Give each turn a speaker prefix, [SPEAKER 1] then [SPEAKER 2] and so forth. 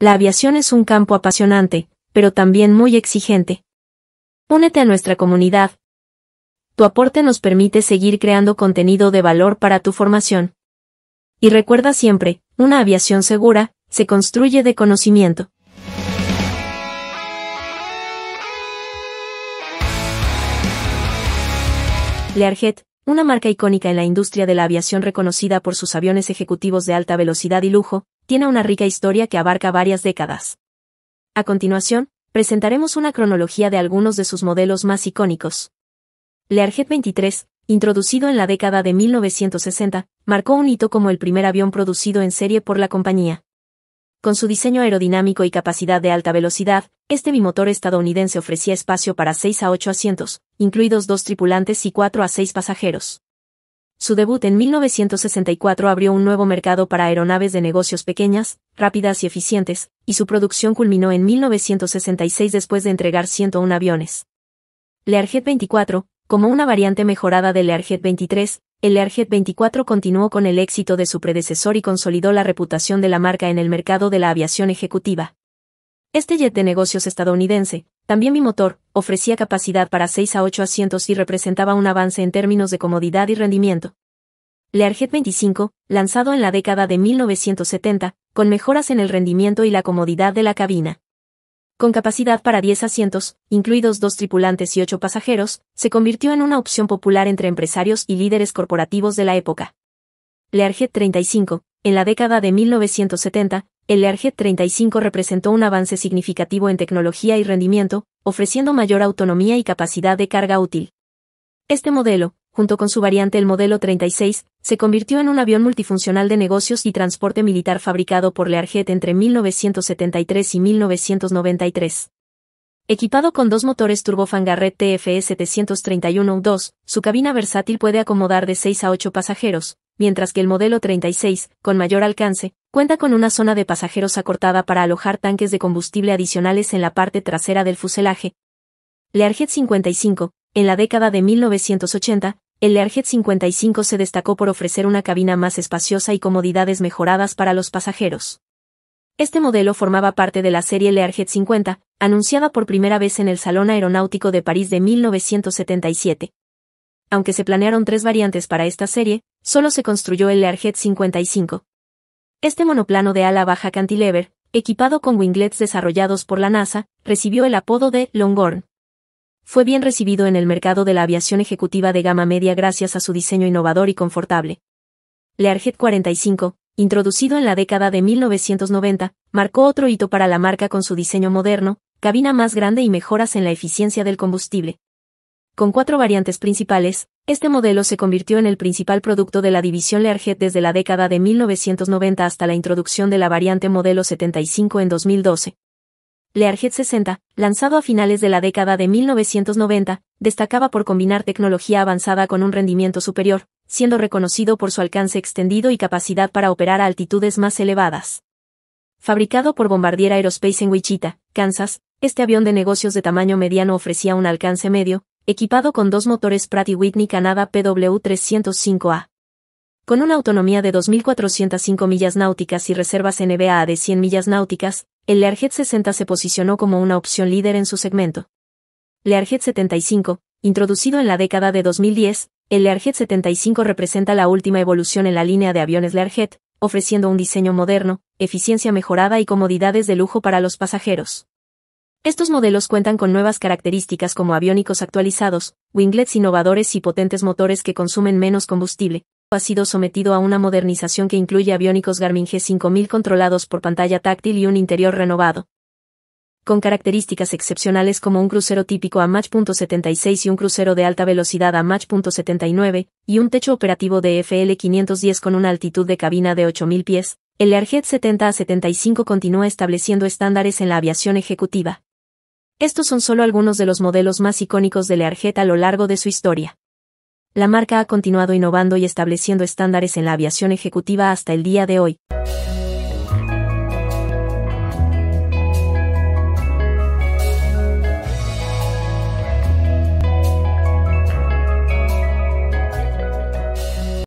[SPEAKER 1] La aviación es un campo apasionante, pero también muy exigente. Únete a nuestra comunidad. Tu aporte nos permite seguir creando contenido de valor para tu formación. Y recuerda siempre, una aviación segura, se construye de conocimiento. Learjet, una marca icónica en la industria de la aviación reconocida por sus aviones ejecutivos de alta velocidad y lujo, tiene una rica historia que abarca varias décadas. A continuación, presentaremos una cronología de algunos de sus modelos más icónicos. Learjet 23, introducido en la década de 1960, marcó un hito como el primer avión producido en serie por la compañía. Con su diseño aerodinámico y capacidad de alta velocidad, este bimotor estadounidense ofrecía espacio para 6 a 8 asientos, incluidos dos tripulantes y 4 a 6 pasajeros. Su debut en 1964 abrió un nuevo mercado para aeronaves de negocios pequeñas, rápidas y eficientes, y su producción culminó en 1966 después de entregar 101 aviones. Learjet 24, como una variante mejorada del Learjet 23, el Learjet 24 continuó con el éxito de su predecesor y consolidó la reputación de la marca en el mercado de la aviación ejecutiva. Este jet de negocios estadounidense, también mi motor ofrecía capacidad para 6 a 8 asientos y representaba un avance en términos de comodidad y rendimiento. Learjet 25, lanzado en la década de 1970, con mejoras en el rendimiento y la comodidad de la cabina. Con capacidad para 10 asientos, incluidos dos tripulantes y ocho pasajeros, se convirtió en una opción popular entre empresarios y líderes corporativos de la época. Learjet 35, en la década de 1970, el Learjet 35 representó un avance significativo en tecnología y rendimiento, ofreciendo mayor autonomía y capacidad de carga útil. Este modelo, junto con su variante el modelo 36, se convirtió en un avión multifuncional de negocios y transporte militar fabricado por Learjet entre 1973 y 1993. Equipado con dos motores turbofan Garrett 731 731-2, su cabina versátil puede acomodar de 6 a 8 pasajeros, mientras que el modelo 36, con mayor alcance, Cuenta con una zona de pasajeros acortada para alojar tanques de combustible adicionales en la parte trasera del fuselaje. Learjet 55, en la década de 1980, el Learjet 55 se destacó por ofrecer una cabina más espaciosa y comodidades mejoradas para los pasajeros. Este modelo formaba parte de la serie Learjet 50, anunciada por primera vez en el Salón Aeronáutico de París de 1977. Aunque se planearon tres variantes para esta serie, solo se construyó el Learjet 55. Este monoplano de ala baja cantilever, equipado con winglets desarrollados por la NASA, recibió el apodo de Longhorn. Fue bien recibido en el mercado de la aviación ejecutiva de gama media gracias a su diseño innovador y confortable. Learjet 45, introducido en la década de 1990, marcó otro hito para la marca con su diseño moderno, cabina más grande y mejoras en la eficiencia del combustible. Con cuatro variantes principales, este modelo se convirtió en el principal producto de la división Learjet desde la década de 1990 hasta la introducción de la variante modelo 75 en 2012. Learjet 60, lanzado a finales de la década de 1990, destacaba por combinar tecnología avanzada con un rendimiento superior, siendo reconocido por su alcance extendido y capacidad para operar a altitudes más elevadas. Fabricado por Bombardier Aerospace en Wichita, Kansas, este avión de negocios de tamaño mediano ofrecía un alcance medio, equipado con dos motores Pratt Whitney Canada PW305A. Con una autonomía de 2.405 millas náuticas y reservas NBA de 100 millas náuticas, el Learjet 60 se posicionó como una opción líder en su segmento. Learjet 75, introducido en la década de 2010, el Learjet 75 representa la última evolución en la línea de aviones Learjet, ofreciendo un diseño moderno, eficiencia mejorada y comodidades de lujo para los pasajeros. Estos modelos cuentan con nuevas características como aviónicos actualizados, winglets innovadores y potentes motores que consumen menos combustible. Ha sido sometido a una modernización que incluye aviónicos Garmin G5000 controlados por pantalla táctil y un interior renovado. Con características excepcionales como un crucero típico a Mach.76 y un crucero de alta velocidad a Mach.79, y un techo operativo de FL510 con una altitud de cabina de 8000 pies, el Learjet 70 a 75 continúa estableciendo estándares en la aviación ejecutiva. Estos son solo algunos de los modelos más icónicos de Learjet a lo largo de su historia. La marca ha continuado innovando y estableciendo estándares en la aviación ejecutiva hasta el día de hoy,